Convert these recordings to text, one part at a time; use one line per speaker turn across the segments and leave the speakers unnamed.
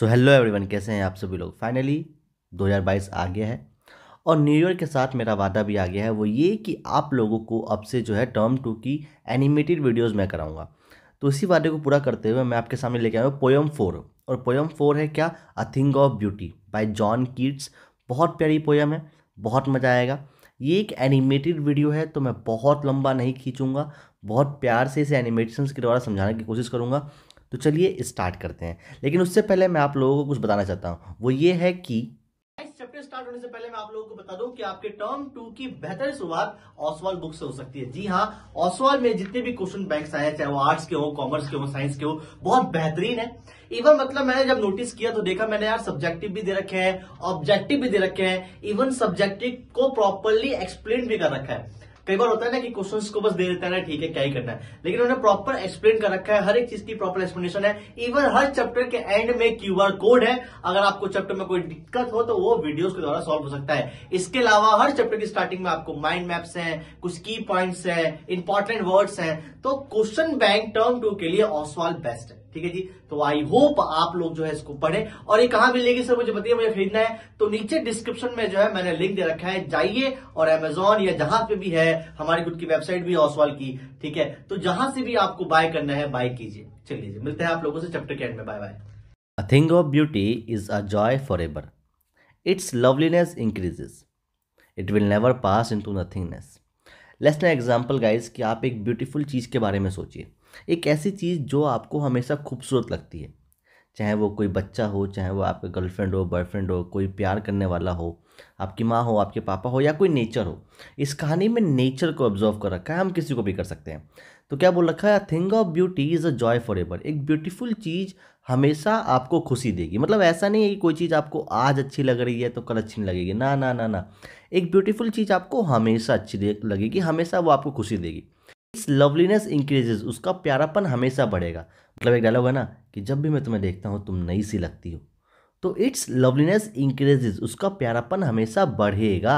So hello everyone कैसे हैं आप सभी लोग फाइनली 2022 आ गया है और न्यू ईयर के साथ मेरा वादा भी आ गया है वो ये कि आप लोगों को अब से जो है टर्म टू की एनिमेटेड वीडियोस मैं कराऊंगा तो इसी वादे को पूरा करते हुए मैं आपके सामने लेके आया हूँ पोयम फोर और पोयम फोर है क्या a thing of beauty by John Keats बहुत प्यारी पोयम है बहुत मज़ा आएगा ये एक एनिमेटेड वीडियो है तो मैं बहुत लंबा नहीं खींचूंगा बहुत प्यार से इसे एनिमेशन के द्वारा समझाने की कोशिश करूँगा तो चलिए स्टार्ट करते हैं लेकिन उससे पहले मैं आप लोगों को कुछ बताना चाहता हूँ वो ये है कि स्टार्ट होने से पहले मैं आप लोगों को बता दूं कि आपके टर्म टू की बेहतर शुरुआत ऑसवाल बुक से हो सकती है जी हाँ ऑसवाल में जितने भी क्वेश्चन बैंक आए चाहे वो आर्ट्स के हो कॉमर्स के हो साइंस के हो बहुत बेहतरीन है इवन मतलब मैंने जब नोटिस किया तो देखा मैंने यार सब्जेक्टिव भी दे रखे हैं ऑब्जेक्टिव भी दे रखे हैं इवन सब्जेक्टिव को प्रॉपरली एक्सप्लेन भी कर रखा है कई बार होता है ना कि क्वेश्चंस को बस दे देता है ना ठीक है क्या ही करना है लेकिन उन्होंने प्रॉपर एक्सप्लेन कर रखा है हर एक चीज की प्रॉपर एक्सप्लेनेशन है इवन हर चैप्टर के एंड में क्यू कोड है अगर आपको चैप्टर में कोई दिक्कत हो तो वो वीडियो के द्वारा सॉल्व हो सकता है इसके अलावा हर चैप्टर की स्टार्टिंग में आपको माइंड मैप्स है कुछ की पॉइंट्स है इंपॉर्टेंट वर्ड्स है तो क्वेश्चन बैंक टर्म टू के लिए ऑसवाल बेस्ट है ठीक है जी तो आई होप आप लोग जो है इसको पढ़े और ये कहां मिलेगी सर मुझे बताइए मुझे खरीदना है तो नीचे डिस्क्रिप्शन में जो है मैंने लिंक दे रखा है जाइए और एमेजोन या जहां पे भी है हमारी खुद की वेबसाइट भी ऑसवाल की ठीक है तो जहां से भी आपको बाय करना है बाय कीजिए चलिए मिलते हैं आप लोगों से चैप्टर के एंड में bye bye a thing of beauty is a joy for ever its loveliness increases it will never pass into nothingness let's example guys कि आप एक ब्यूटीफुल चीज़ के बारे में सोचिए एक ऐसी चीज़ जो आपको हमेशा खूबसूरत लगती है चाहे वो कोई बच्चा हो चाहे वो आपका गर्लफ्रेंड हो बॉयफ्रेंड हो कोई प्यार करने वाला हो आपकी माँ हो आपके पापा हो या कोई नेचर हो इस कहानी में नेचर को ऑब्जर्व कर रखा है हम किसी को भी कर सकते हैं तो क्या बोल रखा है thing of beauty is a joy for ever एक ब्यूटीफुल चीज़ हमेशा आपको खुशी देगी मतलब ऐसा नहीं है कि कोई चीज़ आपको आज अच्छी लग रही है तो कल अच्छी नहीं लगेगी ना ना ना ना एक ब्यूटीफुल चीज़ आपको हमेशा अच्छी लगेगी हमेशा वो आपको खुशी देगी इट्स लवलीनेस इंक्रीजेज उसका प्यारापन हमेशा बढ़ेगा मतलब एक डायलॉग है ना कि जब भी मैं तुम्हें देखता हूँ तुम नई सी लगती हो तो इट्स लवलीनेस इंक्रीजेज उसका प्यारापन हमेशा बढ़ेगा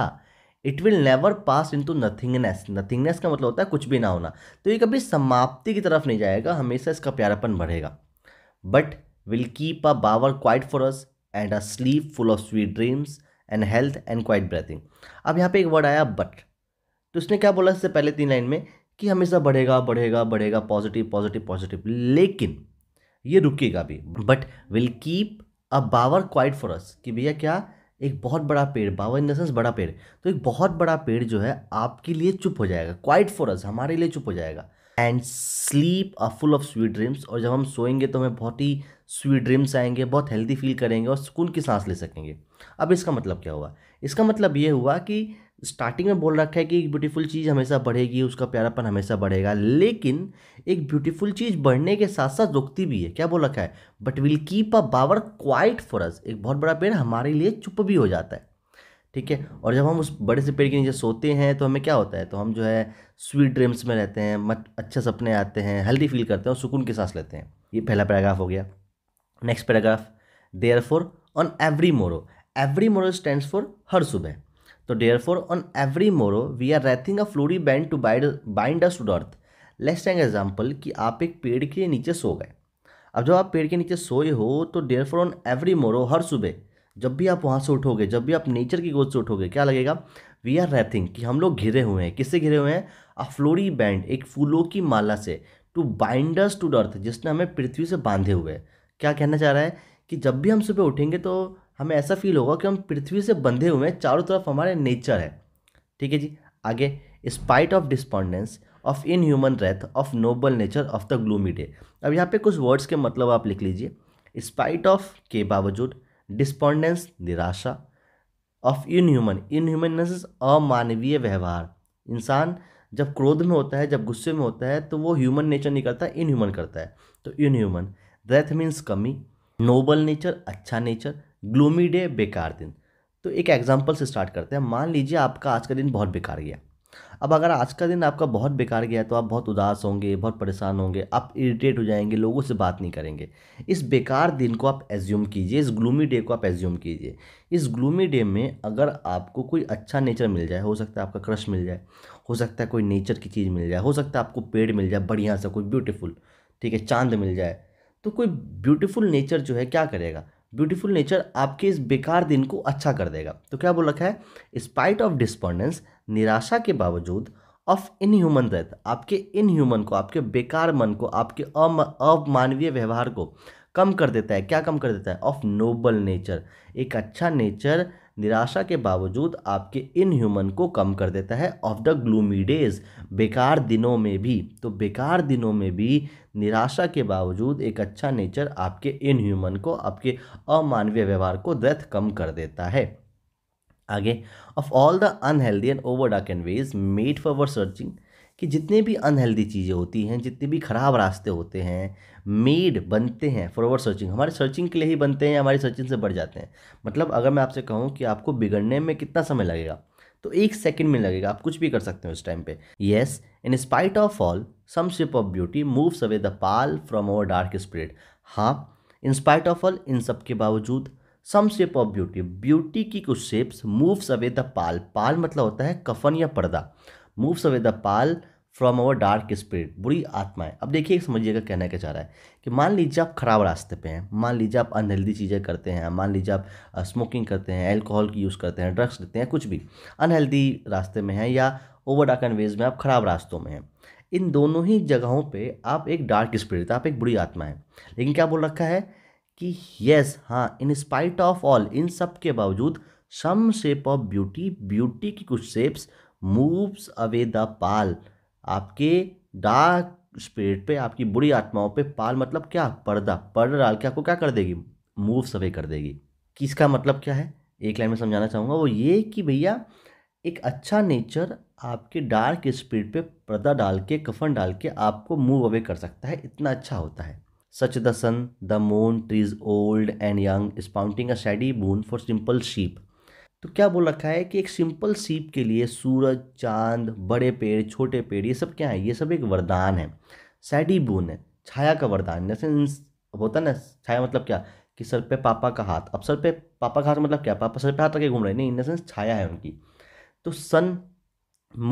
it will never pass to nothingness nothingness का मतलब होता है कुछ भी ना होना तो ये कभी समाप्ति की तरफ नहीं जाएगा हमेशा इसका प्यारापन बढ़ेगा but will keep a bower quiet for us and a sleep full of sweet dreams and health and quiet breathing अब यहाँ पे एक वर्ड आया बट तो इसने क्या बोला इससे पहले तीन लाइन में कि हमेशा बढ़ेगा बढ़ेगा बढ़ेगा पॉजिटिव पॉजिटिव पॉजिटिव लेकिन ये रुकेगा भी but will keep a bower quiet for us कि भैया क्या एक बहुत बड़ा पेड़ बावर इन द सेंस बड़ा पेड़ तो एक बहुत बड़ा पेड़ जो है आपके लिए चुप हो जाएगा क्वाइट फॉर अस हमारे लिए चुप हो जाएगा and sleep a full of sweet dreams और जब हम सोएंगे तो हमें बहुत ही स्वीट ड्रीम्स आएंगे बहुत हेल्दी फील करेंगे और सुकून की सांस ले सकेंगे अब इसका मतलब क्या हुआ इसका मतलब ये हुआ कि स्टार्टिंग में बोल रखा है कि एक ब्यूटीफुल चीज़ हमेशा बढ़ेगी उसका प्यारापन हमेशा बढ़ेगा लेकिन एक ब्यूटीफुल चीज़ बढ़ने के साथ साथ रुकती भी है क्या बोल रखा है but will keep a bower quiet for us एक बहुत बड़ा पेड़ हमारे लिए चुप भी हो जाता है ठीक है और जब हम उस बड़े से पेड़ के नीचे सोते हैं तो हमें क्या होता है तो हम जो है स्वीट ड्रीम्स में रहते हैं मत अच्छे सपने आते हैं हेल्दी फील करते हैं और सुकून के सांस लेते हैं ये पहला पैराग्राफ हो गया next paragraph therefore on every morrow every morrow stands for हर सुबह तो for on every morrow we are wreathing a flowery band to bide bind us to earth. Let's take example कि आप एक पेड़ के नीचे सो गए अब जब आप पेड़ के नीचे सोए हो तो डेयर फोर ऑन एवरी मोरो हर सुबह जब भी आप वहाँ से उठोगे जब भी आप नेचर की गोद से उठोगे क्या लगेगा वी आर रैथिंग कि हम लोग घिरे हुए हैं किससे घिरे हुए हैं अ फ्लोरी बैंड एक फूलों की माला से टू बाइंडर्स टू डर्थ जिसने हमें पृथ्वी से बांधे हुए क्या कहना चाह रहा है कि जब भी हम सुबह उठेंगे तो हमें ऐसा फील होगा कि हम पृथ्वी से बंधे हुए हैं चारों तरफ हमारे नेचर है ठीक है जी आगे spite of despondence of inhuman dearth of noble nature of the gloomy day अब यहाँ पे कुछ वर्ड्स के मतलब आप लिख लीजिए स्पाइट ऑफ के बावजूद डिस्पॉन्डेंस निराशा of inhuman inhuman अमानवीय व्यवहार इंसान जब क्रोध में होता है जब गुस्से में होता है तो वो ह्यूमन नेचर नहीं करता इन ह्यूमन करता है तो इन ह्यूमन रेथ मीन्स कमी नोबल नेचर अच्छा नेचर ग्लूमी डे बेकार दिन तो एक एग्जाम्पल से स्टार्ट करते हैं मान लीजिए आपका आज का दिन बहुत बेकार गया अब अगर आज का दिन आपका बहुत बेकार गया तो आप बहुत उदास होंगे बहुत परेशान होंगे आप इरिटेट हो जाएंगे लोगों से बात नहीं करेंगे इस बेकार दिन को आप एज्यूम कीजिए इस ग्लूमी डे को आप एज्यूम कीजिए इस ग्लूमी डे में अगर आपको कोई अच्छा नेचर मिल जाए हो सकता है आपका क्रश मिल जाए हो सकता है कोई नेचर की चीज़ मिल जाए हो सकता है आपको पेड़ मिल जाए बढ़िया सा कोई ब्यूटीफुल ठीक है चांद मिल जाए तो कोई ब्यूटीफुल नेचर जो है क्या करेगा ब्यूटीफुल नेचर आपके इस बेकार दिन को अच्छा कर देगा तो क्या बोल रखा है स्पाइट ऑफ डिस्पॉन्डेंस निराशा के बावजूद ऑफ इनह्यूमन ह्यूमन डेथ आपके इनह्यूमन को आपके बेकार मन को आपके अमानवीय व्यवहार को कम कर देता है क्या कम कर देता है ऑफ नोबल नेचर एक अच्छा नेचर निराशा के बावजूद आपके इनह्यूमन को कम कर देता है ऑफ द ग्लूमी डेज बेकार दिनों में भी तो बेकार दिनों में भी निराशा के बावजूद एक अच्छा नेचर आपके इनह्यूमन को आपके अमानवीय व्यवहार को द्रथ कम कर देता है आगे of all the unhealthy and over and ways made for searching कि जितने भी अनहेल्दी चीज़ें होती हैं जितने भी ख़राब रास्ते होते हैं मेड बनते हैं फॉरवर्ड सर्चिंग हमारे सर्चिंग के लिए ही बनते हैं हमारी सर्चिंग से बढ़ जाते हैं मतलब अगर मैं आपसे कहूँ कि आपको बिगड़ने में कितना समय लगेगा तो एक सेकंड में लगेगा आप कुछ भी कर सकते हैं उस टाइम पे yes in spite of all some shape of beauty moves away the pall from our dark spirit हाँ इन स्पाइट ऑफ ऑल इन सब के बावजूद some shape of beauty beauty की कुछ shapes moves away the pall pall मतलब होता है कफन या पर्दा moves away the pall from our dark spirit बुरी आत्माएं अब देखिए समझिएगा कहना क्या चाह रहा है कि मान लीजिए आप खराब रास्ते पे हैं मान लीजिए आप अनहेल्दी चीज़ें करते हैं मान लीजिए आप स्मोकिंग करते हैं अल्कोहल की यूज़ करते हैं ड्रग्स लेते हैं कुछ भी अनहेल्दी रास्ते में हैं या ओवर डार्क एंड वेज में आप खराब रास्तों में हैं इन दोनों ही जगहों पर आप एक डार्क स्पिरिट आप एक बुरी आत्मा है लेकिन क्या बोल रखा है कि यस हाँ इन स्पाइट ऑफ ऑल इन सब के बावजूद some shape of beauty beauty की कुछ shapes moves away the pall आपके डार्क स्पिरिट पे आपकी बुरी आत्माओं पे पाल मतलब क्या पर्दा पर्दा डाल के आपको क्या कर देगी मूव सवे कर देगी किसका मतलब क्या है एक लाइन में समझाना चाहूँगा वो ये कि भैया एक अच्छा नेचर आपके डार्क स्पिरिट पे पर्दा डाल के कफन डाल के आपको मूव अवे कर सकता है इतना अच्छा होता है such the sun the moon trees old and young sprouting a shady boon for simple sheep तो क्या बोल रखा है कि एक सिंपल सीप के लिए सूरज चांद बड़े पेड़ छोटे पेड़ ये सब क्या है ये सब एक वरदान है सैडी बून है छाया का वरदान जैसे होता है ना छाया मतलब क्या कि सर पे पापा का हाथ अब सर पे पापा का हाथ मतलब क्या पापा सर पे हाथ रखे घूम रहे नहीं इन देंस छाया है उनकी तो सन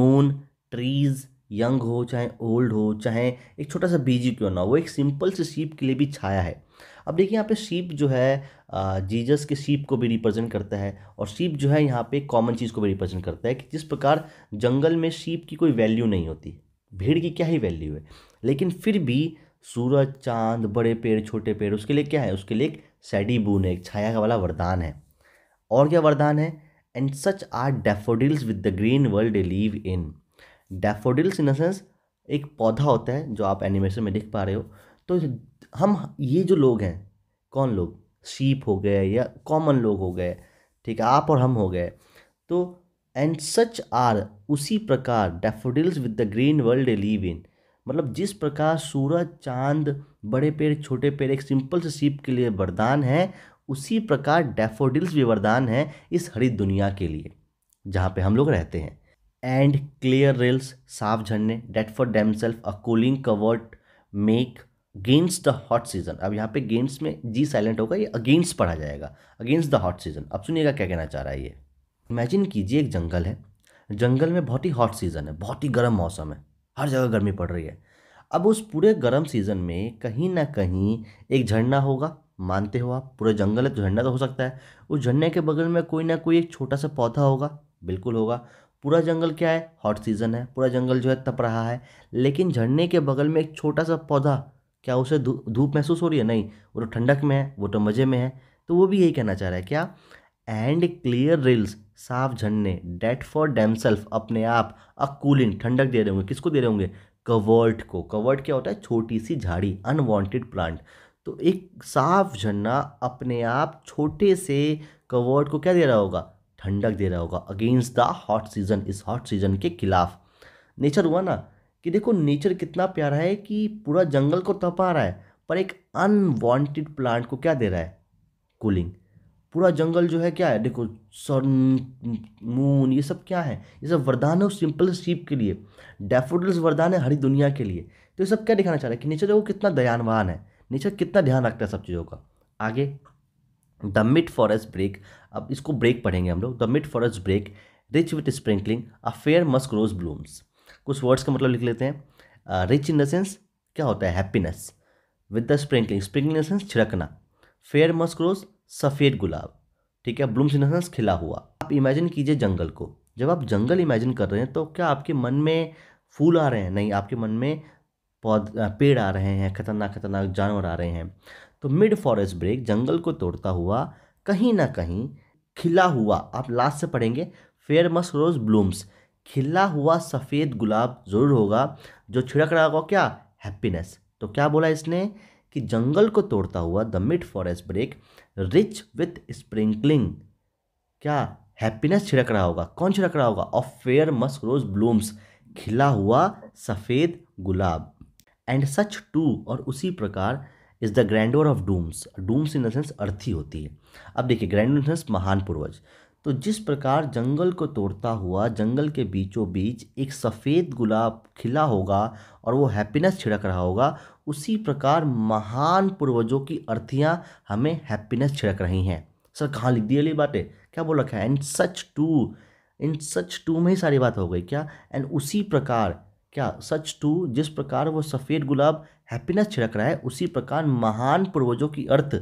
मून ट्रीज यंग हो चाहे ओल्ड हो चाहे एक छोटा सा बीजी क्यों ना हो वो एक सिंपल से सीप के लिए भी छाया है अब देखिए यहाँ पे शीप जो है जीजस के शीप को भी रिप्रेजेंट करता है और शीप जो है यहाँ पे कॉमन चीज़ को भी रिप्रेजेंट करता है कि जिस प्रकार जंगल में शीप की कोई वैल्यू नहीं होती भीड़ की क्या ही वैल्यू है लेकिन फिर भी सूरज चांद बड़े पेड़ छोटे पेड़ उसके लिए क्या है उसके लिए एक सैडी बून है एक छाया का वाला वरदान है और क्या वरदान है and such are daffodils with the green world a live in daffodils in the sense एक पौधा होता है जो आप एनिमेशन में देख पा रहे हो तो हम ये जो लोग हैं कौन लोग शीप हो गए या कॉमन लोग हो गए ठीक है आप और हम हो गए तो एंड सच आर उसी प्रकार daffodils with the green world a live in मतलब जिस प्रकार सूरज चांद बड़े पेड़ छोटे पेड़ एक सिंपल से सीप के लिए वरदान है उसी प्रकार डेफोडिल्स भी वरदान है इस हरी दुनिया के लिए जहाँ पे हम लोग रहते हैं एंड क्लियर रेल्स साफ झरने that for themselves a cooling covert make against the hot season अब यहाँ पे गेंस में जी साइलेंट होगा ये अगेंस्ट पढ़ा जाएगा अगेंस्ट द हॉट सीजन अब सुनिएगा क्या कहना चाह रहा है ये इमेजिन कीजिए एक जंगल है जंगल में बहुत ही हॉट सीज़न है बहुत ही गर्म मौसम है हर जगह गर्मी पड़ रही है अब उस पूरे गर्म सीज़न में कहीं ना कहीं एक झरना होगा मानते हो आप पूरा जंगल है तो झरना तो हो सकता है उस झरने के बगल में कोई ना कोई एक छोटा सा पौधा होगा बिल्कुल होगा पूरा जंगल क्या है हॉट सीज़न है पूरा जंगल जो है तप रहा है लेकिन झरने के बगल में एक छोटा सा पौधा क्या उसे धूप महसूस हो रही है नहीं वो तो ठंडक में है वो तो मज़े में है तो वो भी यही कहना चाह रहा है क्या एंड क्लियर रिल्स साफ झरने डेट फॉर डेमसेल्फ अपने आप अ कूलिंग ठंडक दे रहे होंगे किसको दे रहे होंगे कवर्ट को कवर्ट क्या होता है छोटी सी झाड़ी अनवांटेड प्लांट तो एक साफ झरना अपने आप छोटे से कवर्ट को क्या दे रहा होगा ठंडक दे रहा होगा अगेंस्ट द हॉट सीजन इस हॉट सीजन के खिलाफ नेचर हुआ ना कि देखो नेचर कितना प्यारा है कि पूरा जंगल को तपा रहा है पर एक अनवांटेड प्लांट को क्या दे रहा है कूलिंग पूरा जंगल जो है क्या है देखो सन मून ये सब क्या है ये सब वरदान है उस सिंपल शीप के लिए डेफोडल्स वरदान है हरी दुनिया के लिए तो ये सब क्या दिखाना चाह रहा है कि नेचर देखो कितना दयानवान है नेचर कितना ध्यान रखता है सब चीज़ों का आगे द मिड फॉरेस्ट ब्रेक अब इसको ब्रेक पढ़ेंगे हम लोग the mid forest brake rich with sprinkling a fair musk rose blooms कुछ वर्ड्स का मतलब लिख लेते हैं रिच इन द सेंस क्या होता है happiness with the sprinkling sprinkling in the sense छिड़कना फेयर मस्क रोज सफ़ेद गुलाब ठीक है ब्लूम्स इन द सेंस खिला हुआ आप इमेजिन कीजिए जंगल को जब आप जंगल इमेजिन कर रहे हैं तो क्या आपके मन में फूल आ रहे हैं नहीं आपके मन में पौध पेड़ आ रहे हैं खतरनाक खतरनाक जानवर आ रहे हैं तो मिड फॉरेस्ट ब्रेक जंगल को तोड़ता हुआ कहीं ना कहीं खिला हुआ आप लास्ट से पढ़ेंगे फेयर मस्क रोज ब्लूम्स खिला हुआ सफ़ेद गुलाब ज़रूर होगा जो छिड़क रहा होगा क्या हैप्पीनेस तो क्या बोला इसने कि जंगल को तोड़ता हुआ the mid forest brake rich with sprinkling क्या हैप्पीनेस छिड़क रहा होगा कौन छिड़क रहा होगा of fair musk rose blooms खिला हुआ सफ़ेद गुलाब एंड सच टू और उसी प्रकार is the grandeur of dooms dooms in the sense अर्थी होती है अब देखिए ग्रैंड इन सेंस महान पूर्वज तो जिस प्रकार जंगल को तोड़ता हुआ जंगल के बीचों बीच एक सफ़ेद गुलाब खिला होगा और वो हैप्पीनेस छिड़क रहा होगा उसी प्रकार महान पूर्वजों की अर्थियाँ हमें हैप्पीनेस छिड़क रही हैं सर कहाँ लिख दिया अली बातें क्या बोल रखा है and such too in such too में ही सारी बात हो गई क्या एंड उसी प्रकार क्या सच टू जिस प्रकार वो सफ़ेद गुलाब हैप्पीनेस छिड़क रहा है उसी प्रकार महान पूर्वजों की अर्थ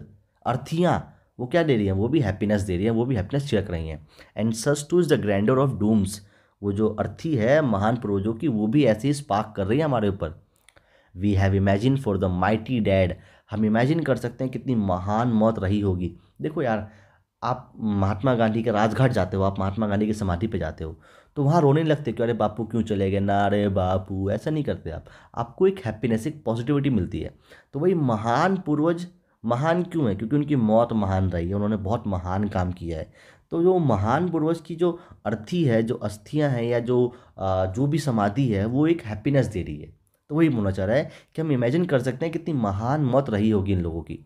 अर्थियाँ वो क्या दे रही है वो भी हैप्पीनेस दे रही है वो भी हैप्पीनेस छिड़क रही हैं and such too is the grandeur of dooms वो जो अर्थी है महान पूर्वजों की वो भी ऐसे ही स्पार्क कर रही है हमारे ऊपर we have imagine for the mighty dead हम इमेजिन कर सकते हैं कितनी महान मौत रही होगी देखो यार आप महात्मा गांधी के राजघाट जाते हो आप महात्मा गांधी की समाधि पे जाते हो तो वहाँ रोने लगते कि अरे बापू क्यों चले गए ना अरे बापू ऐसा नहीं करते आप आपको एक हैप्पीनेस एक पॉजिटिविटी मिलती है तो वही महान पूर्वज महान क्यों है क्योंकि उनकी मौत महान रही है उन्होंने बहुत महान काम किया है तो जो महान पूर्वज की जो अर्थी है जो अस्थियां हैं या जो जो भी समाधि है वो एक हैप्पीनेस दे रही है तो वही बोलना चाह रहा है कि हम इमेजिन कर सकते हैं कितनी महान मौत रही होगी इन लोगों की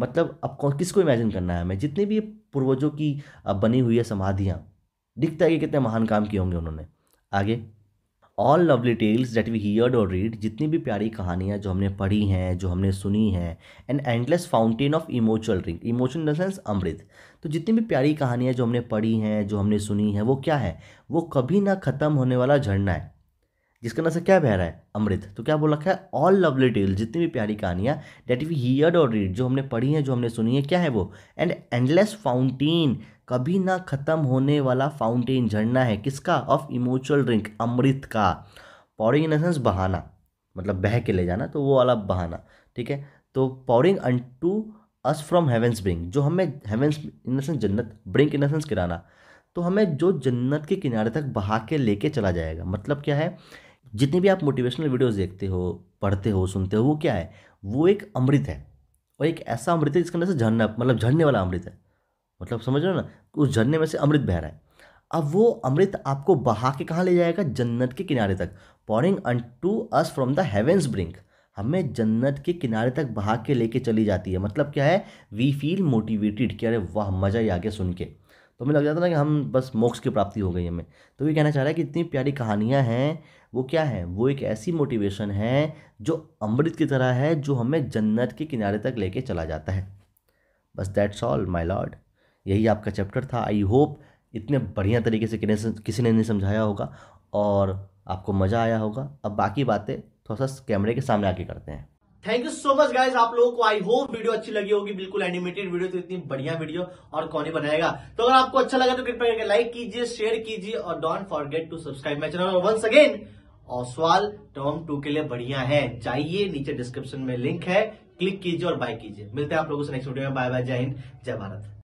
मतलब अब कौन किसको इमेजिन करना है हमें जितने भी पूर्वजों की बनी हुई है समाधियाँ दिखता है कि कितने महान काम किए होंगे उन्होंने आगे all lovely tales that we heard और रीड जितनी भी प्यारी कहानियाँ जो हमने पढ़ी हैं जो हमने सुनी हैं and endless fountain of emotional ring emotion in the sense अमृत तो जितनी भी प्यारी कहानियाँ जो हमने पढ़ी हैं जो हमने सुनी हैं वो क्या है वो कभी ना ख़त्म होने वाला झरना है जिसका ना से क्या बह रहा है अमृत तो क्या बोल रखा है ऑल लवली टेल्स जितनी भी प्यारी कहानियाँ डेट वी हीयर्ड और रीड जो हमने पढ़ी हैं जो हमने सुनी है क्या है वो एंड एंडलेस फाउंटेन कभी ना ख़त्म होने वाला फाउंटेन झरना है किसका ऑफ इमोशनल ड्रिंक अमृत का पॉरिंग इन सेंस बहाना मतलब बह के ले जाना तो वो वाला बहाना ठीक है तो pouring unto us from heavens brink जो हमें हेवेंस इन सेंस जन्नत ब्रिंक इन सेंस किराना तो हमें जो जन्नत के किनारे तक बहा के लेके चला जाएगा मतलब क्या है जितनी भी आप मोटिवेशनल वीडियोस देखते हो पढ़ते हो सुनते हो वो क्या है वो एक अमृत है और एक ऐसा अमृत है जिसके अंदर से झरना मतलब झरने वाला अमृत है मतलब समझ रहे हो ना उस झरने में से अमृत बह रहा है अब वो अमृत आपको बहा के कहाँ ले जाएगा जन्नत के किनारे तक pouring unto us from the heavens brink हमें जन्नत के किनारे तक बहा के लेके चली जाती है मतलब क्या है वी फील मोटिवेटेड कि अरे वाह मज़ा ही आ गया सुन के तो हमें लग जाता था कि हम बस मोक्ष की प्राप्ति हो गई हमें तो ये कहना चाह रहा है कि इतनी प्यारी कहानियाँ हैं वो क्या है वो एक ऐसी मोटिवेशन है जो अमृत की तरह है जो हमें जन्नत के किनारे तक लेके चला जाता है बस दैट्स ऑल माई लॉर्ड यही आपका चैप्टर था आई होप इतने बढ़िया तरीके से किसी ने नहीं समझाया होगा और आपको मज़ा आया होगा अब बाकी बातें थोड़ा सा कैमरे के सामने आके करते हैं thank you so much guys आप लोगों को आई होप वीडियो अच्छी लगी होगी बिल्कुल एनिमेटेड वीडियो तो इतनी बढ़िया वीडियो और कौन ही बनाएगा तो अगर आपको अच्छा लगा तो कृपया करके लाइक कीजिए शेयर कीजिए और don't forget to subscribe my channel once again Oswal term two के लिए बढ़िया है जाइए नीचे डिस्क्रिप्शन में लिंक है क्लिक कीजिए और बाय कीजिए मिलते हैं आप लोगों से नेक्स्ट वीडियो में बाय बाय जय हिंद जय भारत